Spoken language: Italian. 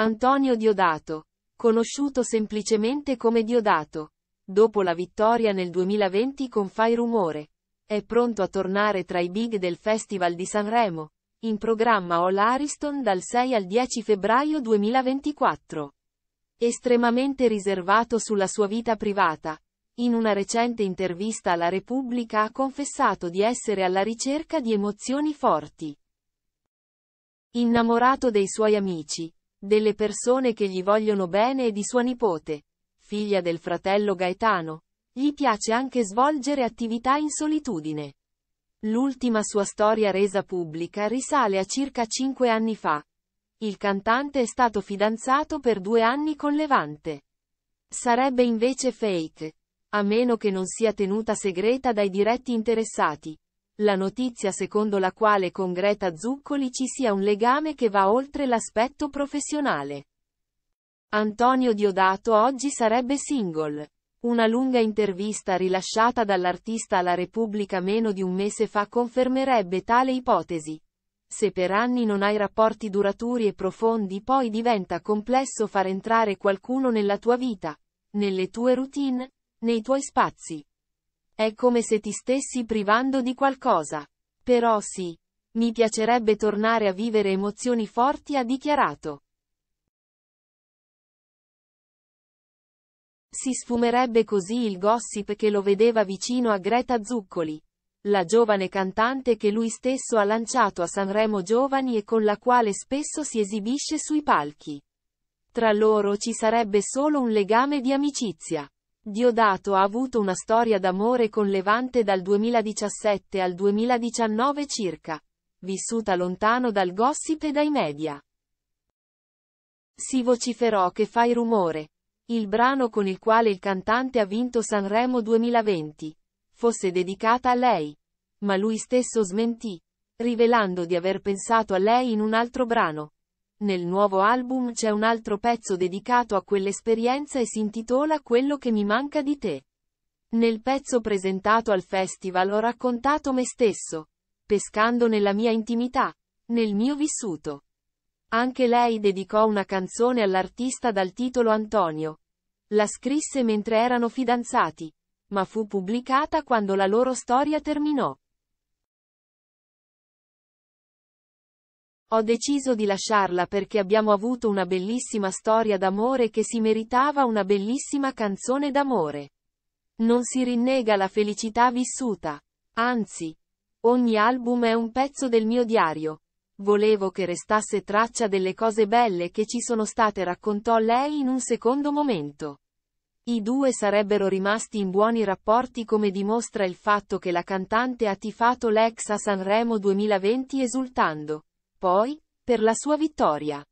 Antonio Diodato, conosciuto semplicemente come Diodato, dopo la vittoria nel 2020 con Fai Rumore, è pronto a tornare tra i big del Festival di Sanremo, in programma All Ariston dal 6 al 10 febbraio 2024. Estremamente riservato sulla sua vita privata, in una recente intervista alla Repubblica ha confessato di essere alla ricerca di emozioni forti. Innamorato dei suoi amici, delle persone che gli vogliono bene e di sua nipote, figlia del fratello Gaetano. Gli piace anche svolgere attività in solitudine. L'ultima sua storia resa pubblica risale a circa cinque anni fa. Il cantante è stato fidanzato per due anni con Levante. Sarebbe invece fake, a meno che non sia tenuta segreta dai diretti interessati. La notizia secondo la quale con Greta Zuccoli ci sia un legame che va oltre l'aspetto professionale. Antonio Diodato oggi sarebbe single. Una lunga intervista rilasciata dall'artista alla Repubblica meno di un mese fa confermerebbe tale ipotesi. Se per anni non hai rapporti duraturi e profondi poi diventa complesso far entrare qualcuno nella tua vita, nelle tue routine, nei tuoi spazi. È come se ti stessi privando di qualcosa. Però sì. Mi piacerebbe tornare a vivere emozioni forti ha dichiarato. Si sfumerebbe così il gossip che lo vedeva vicino a Greta Zuccoli, la giovane cantante che lui stesso ha lanciato a Sanremo Giovani e con la quale spesso si esibisce sui palchi. Tra loro ci sarebbe solo un legame di amicizia. Diodato ha avuto una storia d'amore con Levante dal 2017 al 2019 circa, vissuta lontano dal gossip e dai media. Si vociferò che fai rumore. Il brano con il quale il cantante ha vinto Sanremo 2020 fosse dedicata a lei, ma lui stesso smentì, rivelando di aver pensato a lei in un altro brano. Nel nuovo album c'è un altro pezzo dedicato a quell'esperienza e si intitola Quello che mi manca di te. Nel pezzo presentato al festival ho raccontato me stesso, pescando nella mia intimità, nel mio vissuto. Anche lei dedicò una canzone all'artista dal titolo Antonio. La scrisse mentre erano fidanzati, ma fu pubblicata quando la loro storia terminò. Ho deciso di lasciarla perché abbiamo avuto una bellissima storia d'amore che si meritava una bellissima canzone d'amore. Non si rinnega la felicità vissuta. Anzi, ogni album è un pezzo del mio diario. Volevo che restasse traccia delle cose belle che ci sono state raccontò lei in un secondo momento. I due sarebbero rimasti in buoni rapporti come dimostra il fatto che la cantante ha tifato l'ex a Sanremo 2020 esultando. Poi, per la sua vittoria.